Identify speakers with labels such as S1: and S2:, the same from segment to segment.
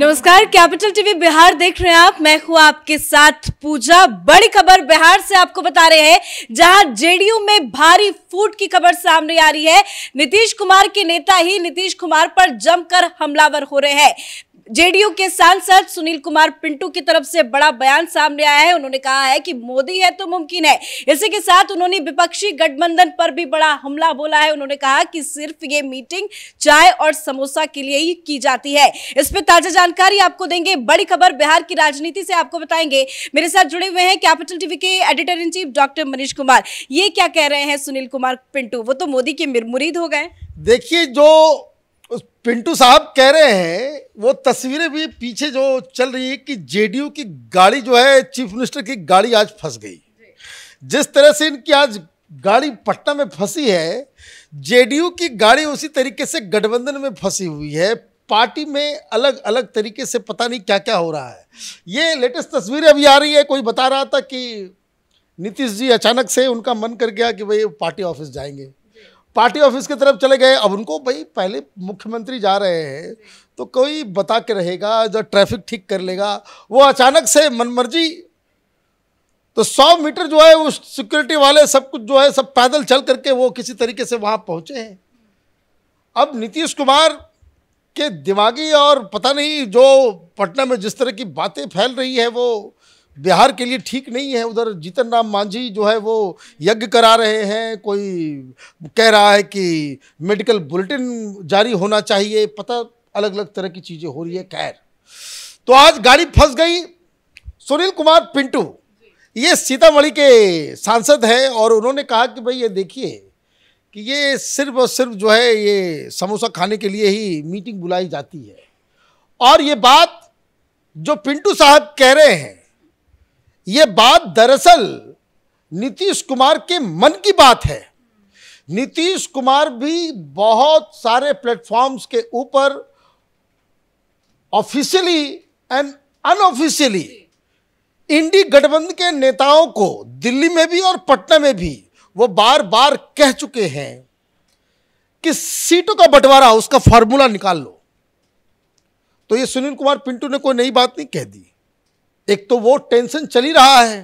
S1: नमस्कार capital TV Bihar देख रहे हैं आप मैं हूं आपके साथ पूजा बड़ी खबर बिहार से आपको बता रहे हैं जहां जेडीयू में भारी फूट की खबर सामने आ रही है नीतीश कुमार के नेता ही नीतीश कुमार पर जमकर हमलावर हो रहे हैं जेडीयू के सांसद सुनील कुमार पिंटू की तरफ से बड़ा बयान सामने आया है उन्होंने कहा है कि मोदी है तो मुमकिन है इसी के साथ उन्होंने विपक्षी गठबंधन पर भी बड़ा हमला बोला है उन्होंने कहा कि सिर्फ ये मीटिंग चाय और समोसा के लिए ही की जाती है इस पर ताजा जानकारी आपको देंगे बड़ी खबर बिहार की राजनीति से आपको बताएंगे मेरे साथ जुड़े हुए हैं कैपिटल टीवी के editor in chief doctor Manish Kumar ये क्या कह रहे हैं सुनील कुमार पिंटू वो तो मोदी के मुरीद हो गए
S2: देखिए जो उस पिंटू साहब कह रहे हैं वो तस्वीरें भी पीछे जो चल रही है कि जेडीयू की गाड़ी जो है चीफ मिनिस्टर की गाड़ी आज फंस गई जिस तरह से इनकी आज गाड़ी पटना में फंसी है जेडीयू की गाड़ी उसी तरीके से गठबंधन में फंसी हुई है पार्टी में अलग अलग तरीके से पता नहीं क्या क्या हो रहा है ये लेटेस्ट तस्वीरें अभी आ रही है कोई बता रहा था कि नीतीश जी अचानक से उनका मन कर गया कि भाई पार्टी ऑफिस जाएंगे पार्टी ऑफिस की तरफ चले गए अब उनको भाई पहले मुख्यमंत्री जा रहे हैं तो कोई बता के रहेगा जो ट्रैफिक ठीक कर लेगा वो अचानक से मनमर्जी तो 100 मीटर जो है उस सिक्योरिटी वाले सब कुछ जो है सब पैदल चल करके वो किसी तरीके से वहां पहुंचे हैं अब नीतीश कुमार के दिमागी और पता नहीं जो पटना में जिस तरह की बातें फैल रही है वो बिहार के लिए ठीक नहीं है उधर जीतन राम मांझी जो है वो यज्ञ करा रहे हैं कोई कह रहा है कि मेडिकल बुलेटिन जारी होना चाहिए पता अलग अलग तरह की चीज़ें हो रही है खैर तो आज गाड़ी फंस गई सुनील कुमार पिंटू ये सीतामढ़ी के सांसद हैं और उन्होंने कहा कि भाई ये देखिए कि ये सिर्फ और सिर्फ जो है ये समोसा खाने के लिए ही मीटिंग बुलाई जाती है और ये बात जो पिंटू साहब कह रहे हैं ये बात दरअसल नीतीश कुमार के मन की बात है नीतीश कुमार भी बहुत सारे प्लेटफॉर्म्स के ऊपर ऑफिशियली एंड अनऑफिशियली इंडी गठबंधन के नेताओं को दिल्ली में भी और पटना में भी वो बार बार कह चुके हैं कि सीटों का बंटवारा उसका फॉर्मूला निकाल लो तो ये सुनील कुमार पिंटू ने कोई नई बात नहीं कह दी एक तो वो टेंशन चल ही रहा है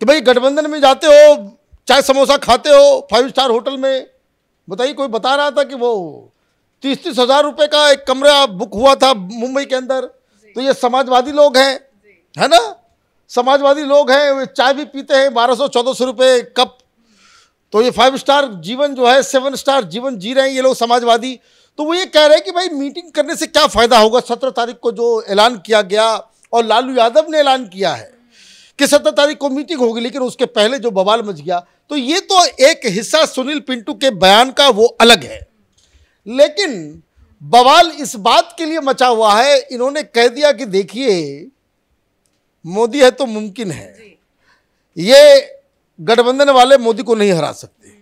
S2: कि भाई गठबंधन में जाते हो चाय समोसा खाते हो फाइव स्टार होटल में बताइए कोई बता रहा था कि वो तीस तीस हज़ार रुपये का एक कमरा बुक हुआ था मुंबई के अंदर तो ये समाजवादी लोग हैं है ना समाजवादी लोग हैं वे चाय भी पीते हैं बारह सौ चौदह सौ रुपये कप तो ये फाइव स्टार जीवन जो है सेवन स्टार जीवन जी रहे हैं ये लोग समाजवादी तो वो ये कह रहे हैं कि भाई मीटिंग करने से क्या फ़ायदा होगा सत्रह तारीख को जो ऐलान किया गया और लालू यादव ने ऐलान किया है कि सत्रह तारीख को मीटिंग होगी लेकिन उसके पहले जो बवाल मच गया तो ये तो एक हिस्सा सुनील पिंटू के बयान का वो अलग है लेकिन बवाल इस बात के लिए मचा हुआ है इन्होंने कह दिया कि देखिए मोदी है तो मुमकिन है ये गठबंधन वाले मोदी को नहीं हरा सकते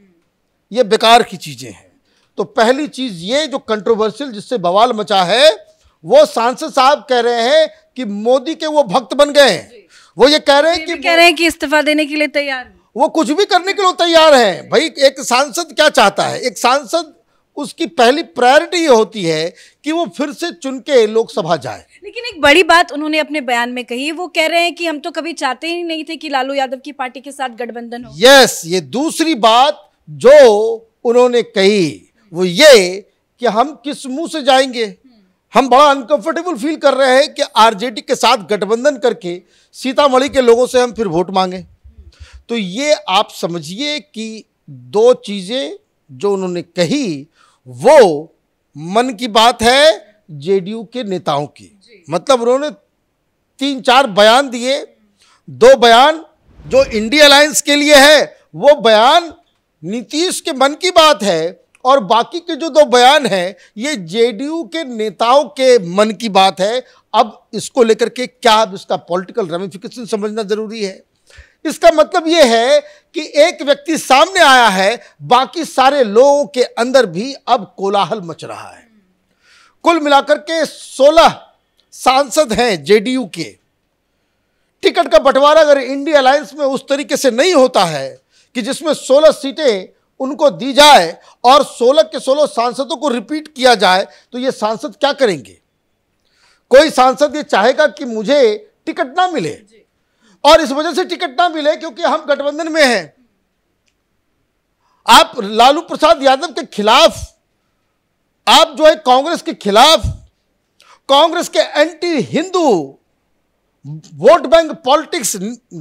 S2: ये बेकार की चीज़ें हैं तो पहली चीज़ ये जो कंट्रोवर्शियल जिससे बवाल मचा है वो सांसद साहब कह रहे हैं कि मोदी के वो भक्त बन गए वो ये कह रहे हैं कि कह
S1: रहे हैं कि इस्तीफा देने के लिए तैयार वो कुछ भी करने के लिए
S2: तैयार है भाई एक सांसद क्या चाहता है एक सांसद उसकी पहली प्रायोरिटी ये होती है कि वो फिर से चुन के लोकसभा जाए
S1: लेकिन एक बड़ी बात उन्होंने अपने बयान में कही वो कह रहे हैं कि हम तो कभी चाहते ही नहीं थे कि लालू यादव की पार्टी के साथ गठबंधन हो
S2: यस ये दूसरी बात जो उन्होंने कही वो ये कि हम किस मुंह से जाएंगे हम बड़ा अनकंफर्टेबल फील कर रहे हैं कि आरजेडी के साथ गठबंधन करके सीतामढ़ी के लोगों से हम फिर वोट मांगे तो ये आप समझिए कि दो चीज़ें जो उन्होंने कही वो मन की बात है जेडीयू के नेताओं की मतलब उन्होंने तीन चार बयान दिए दो बयान जो इंडिया अलायंस के लिए है वो बयान नीतीश के मन की बात है और बाकी के जो दो बयान हैं ये जेडीयू के नेताओं के मन की बात है अब इसको लेकर के क्या इसका पॉलिटिकल रेमिफिकेशन समझना ज़रूरी है इसका मतलब यह है कि एक व्यक्ति सामने आया है बाकी सारे लोगों के अंदर भी अब कोलाहल मच रहा है कुल मिलाकर के 16 सांसद हैं जेडीयू के टिकट का बंटवारा अगर इंडिया अलायंस में उस तरीके से नहीं होता है कि जिसमें 16 सीटें उनको दी जाए और सोलह के सोलह सांसदों को रिपीट किया जाए तो ये सांसद क्या करेंगे कोई सांसद ये चाहेगा कि मुझे टिकट ना मिले और इस वजह से टिकट ना मिले क्योंकि हम गठबंधन में हैं आप लालू प्रसाद यादव के खिलाफ आप जो है कांग्रेस के खिलाफ कांग्रेस के anti Hindu vote bank politics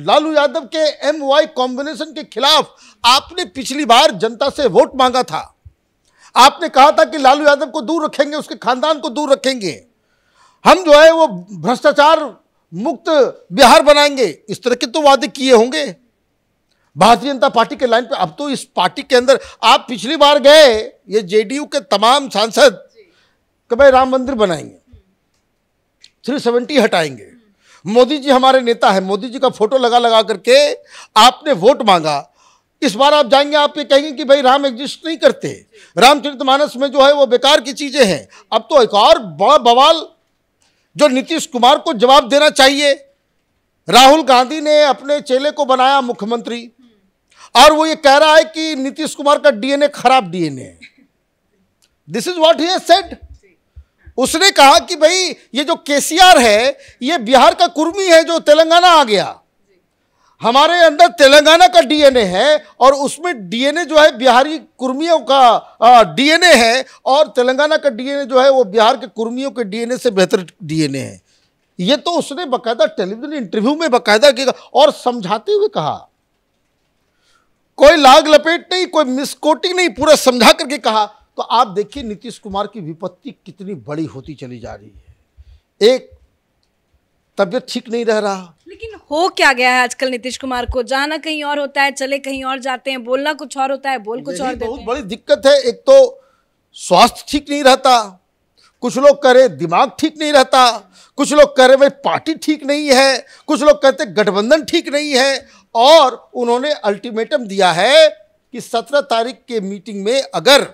S2: Lalu Yadav के एम वाई कॉम्बिनेशन के खिलाफ आपने पिछली बार जनता से वोट मांगा था आपने कहा था कि लालू यादव को दूर रखेंगे उसके खानदान को दूर रखेंगे हम जो है वो भ्रष्टाचार मुक्त बिहार बनाएंगे इस तरह के तो वादे किए होंगे भारतीय जनता पार्टी के लाइन पे अब तो इस पार्टी के अंदर आप पिछली बार गए ये जेडीयू के तमाम सांसद कि भाई राम मंदिर बनाएंगे थ्री सेवेंटी हटाएंगे मोदी जी हमारे नेता है मोदी जी का फोटो लगा लगा करके आपने वोट मांगा इस बार आप जाएंगे आप ये कहेंगे कि भाई राम एग्जिस्ट नहीं करते रामचरितमानस में जो है वो बेकार की चीज़ें हैं अब तो एक और बड़ा बवाल जो नीतीश कुमार को जवाब देना चाहिए राहुल गांधी ने अपने चेले को बनाया मुख्यमंत्री और वो ये कह रहा है कि नीतीश कुमार का डीएनए खराब DNA this is what he has said उसने कहा कि भाई ये जो केसीआर है ये बिहार का कुर्मी है जो तेलंगाना आ गया हमारे अंदर तेलंगाना का डीएनए है और उसमें डीएनए जो है बिहारी कुर्मियों का डीएनए है और तेलंगाना का डीएनए जो है वो बिहार के कुर्मियों के डीएनए से बेहतर डीएनए है ये तो उसने बकायदा टेलीविजन इंटरव्यू में बकायदा किया और समझाते हुए कहा कोई लाग लपेट नहीं कोई मिसकोटिंग नहीं पूरा समझा करके कहा तो आप देखिए नीतीश कुमार की विपत्ति कितनी बड़ी होती चली जा रही है एक तबियत ठीक नहीं रह रहा
S1: लेकिन हो क्या गया है आजकल नीतीश कुमार को जाना कहीं और होता है चले कहीं और जाते हैं बोलना कुछ और होता है बोल कुछ और बहुत
S2: बड़ी दिक्कत है एक तो स्वास्थ्य ठीक नहीं रहता कुछ लोग कह रहे दिमाग ठीक नहीं रहता कुछ लोग कह रहे भाई पार्टी ठीक नहीं है कुछ लोग कहते गठबंधन ठीक नहीं है और उन्होंने अल्टीमेटम दिया है कि सत्रह तारीख के मीटिंग में अगर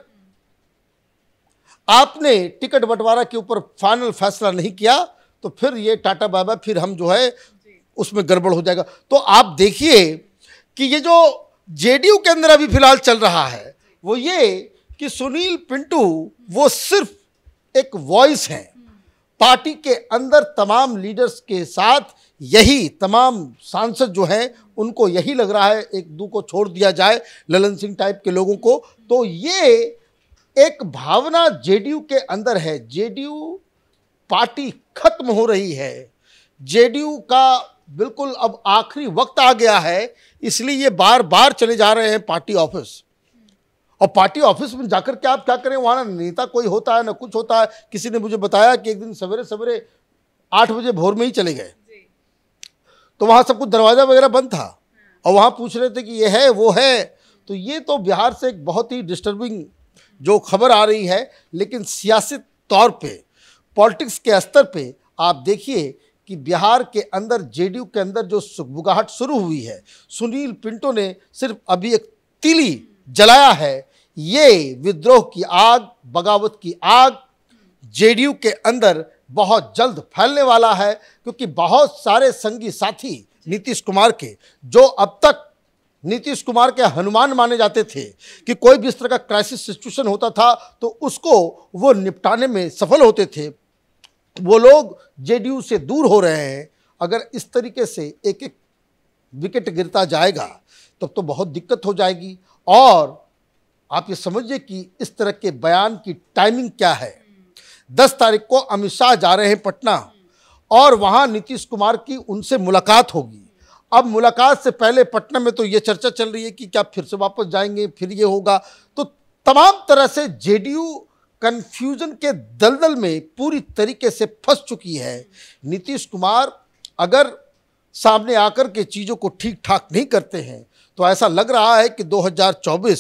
S2: आपने टिकट बंटवारा के ऊपर फाइनल फैसला नहीं किया तो फिर ये टाटा बाबा फिर हम जो है उसमें गड़बड़ हो जाएगा तो आप देखिए कि ये जो जेडीयू के अंदर अभी फिलहाल चल रहा है वो ये कि सुनील पिंटू वो सिर्फ एक वॉइस हैं पार्टी के अंदर तमाम लीडर्स के साथ यही तमाम सांसद जो हैं उनको यही लग रहा है एक दू को छोड़ दिया जाए ललन सिंह टाइप के लोगों को तो ये एक भावना जेडीयू के अंदर है जेडीयू पार्टी खत्म हो रही है जेडीयू का बिल्कुल अब आखिरी वक्त आ गया है इसलिए ये बार बार चले जा रहे हैं पार्टी ऑफिस और पार्टी ऑफिस में जाकर के आप क्या करें वहाँ ना नेता कोई होता है ना कुछ होता है किसी ने मुझे बताया कि एक दिन सवेरे सवेरे आठ बजे भोर में ही चले गए तो वहाँ सब कुछ दरवाज़ा वगैरह बंद था और वहाँ पूछ रहे थे कि ये है वो है तो ये तो बिहार से एक बहुत ही डिस्टर्बिंग जो खबर आ रही है लेकिन सियासी तौर पे पॉलिटिक्स के स्तर पे आप देखिए कि बिहार के अंदर जेडीयू के अंदर जो सुखबुगाहट शुरू हुई है सुनील पिंटो ने सिर्फ अभी एक तिली जलाया है ये विद्रोह की आग बगावत की आग जेडीयू के अंदर बहुत जल्द फैलने वाला है क्योंकि बहुत सारे संगी साथी नीतीश कुमार के जो अब तक नीतीश कुमार के हनुमान माने जाते थे कि कोई भी इस तरह का क्राइसिस सिचुएशन होता था तो उसको वो निपटाने में सफल होते थे वो लोग जेडीयू से दूर हो रहे हैं अगर इस तरीके से एक एक विकेट गिरता जाएगा तब तो, तो बहुत दिक्कत हो जाएगी और आप ये समझिए कि इस तरह के बयान की टाइमिंग क्या है दस तारीख को अमित शाह जा रहे हैं पटना और वहाँ नीतीश कुमार की उनसे मुलाकात होगी अब मुलाकात से पहले पटना में तो ये चर्चा चल रही है कि क्या फिर से वापस जाएंगे फिर ये होगा तो तमाम तरह से जेडीयू कन्फ्यूजन के दलदल में पूरी तरीके से फंस चुकी है नीतीश कुमार अगर सामने आकर के चीज़ों को ठीक ठाक नहीं करते हैं तो ऐसा लग रहा है कि 2024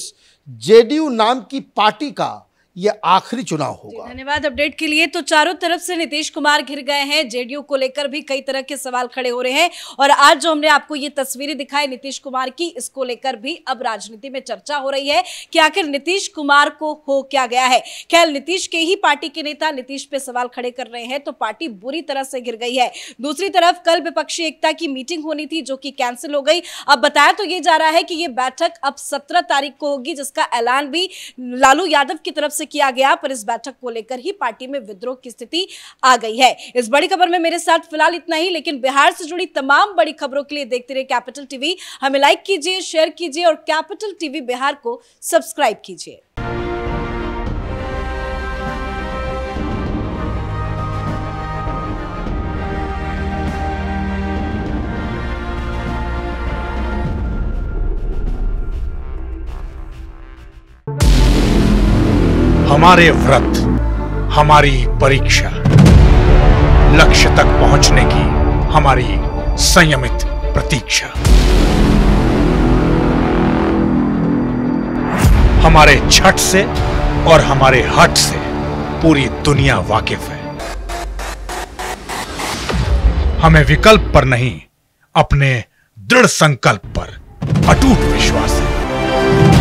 S2: जेडीयू नाम की पार्टी का ये आखिरी चुनाव
S1: होगा धन्यवाद अपडेट के लिए तो चारों तरफ से नीतीश कुमार घिर गए हैं जेडीयू को लेकर भी कई तरह के सवाल खड़े हो रहे हैं और आज जो हमने आपको ये तस्वीरें दिखाई नीतीश कुमार की इसको लेकर भी अब राजनीति में चर्चा हो रही है कि आखिर नीतीश कुमार को हो क्या गया है खैर नीतीश के ही पार्टी के नेता नीतीश पे सवाल खड़े कर रहे हैं तो पार्टी बुरी तरह से घिर गई है दूसरी तरफ कल विपक्षी एकता की मीटिंग होनी थी जो की कैंसिल हो गई अब बताया तो ये जा रहा है कि ये बैठक अब सत्रह तारीख को होगी जिसका ऐलान भी लालू यादव की तरफ से किया गया पर इस बैठक को लेकर ही पार्टी में विद्रोह की स्थिति आ गई है इस बड़ी खबर में मेरे साथ फिलहाल इतना ही लेकिन बिहार से जुड़ी तमाम बड़ी खबरों के लिए देखते रहे कैपिटल टीवी हमें लाइक कीजिए शेयर कीजिए और कैपिटल टीवी बिहार को सब्सक्राइब कीजिए
S2: हमारे व्रत हमारी परीक्षा लक्ष्य तक पहुंचने की हमारी संयमित प्रतीक्षा हमारे छठ से और हमारे हट से पूरी दुनिया वाकिफ है हमें विकल्प पर नहीं अपने दृढ़ संकल्प पर अटूट
S1: विश्वास है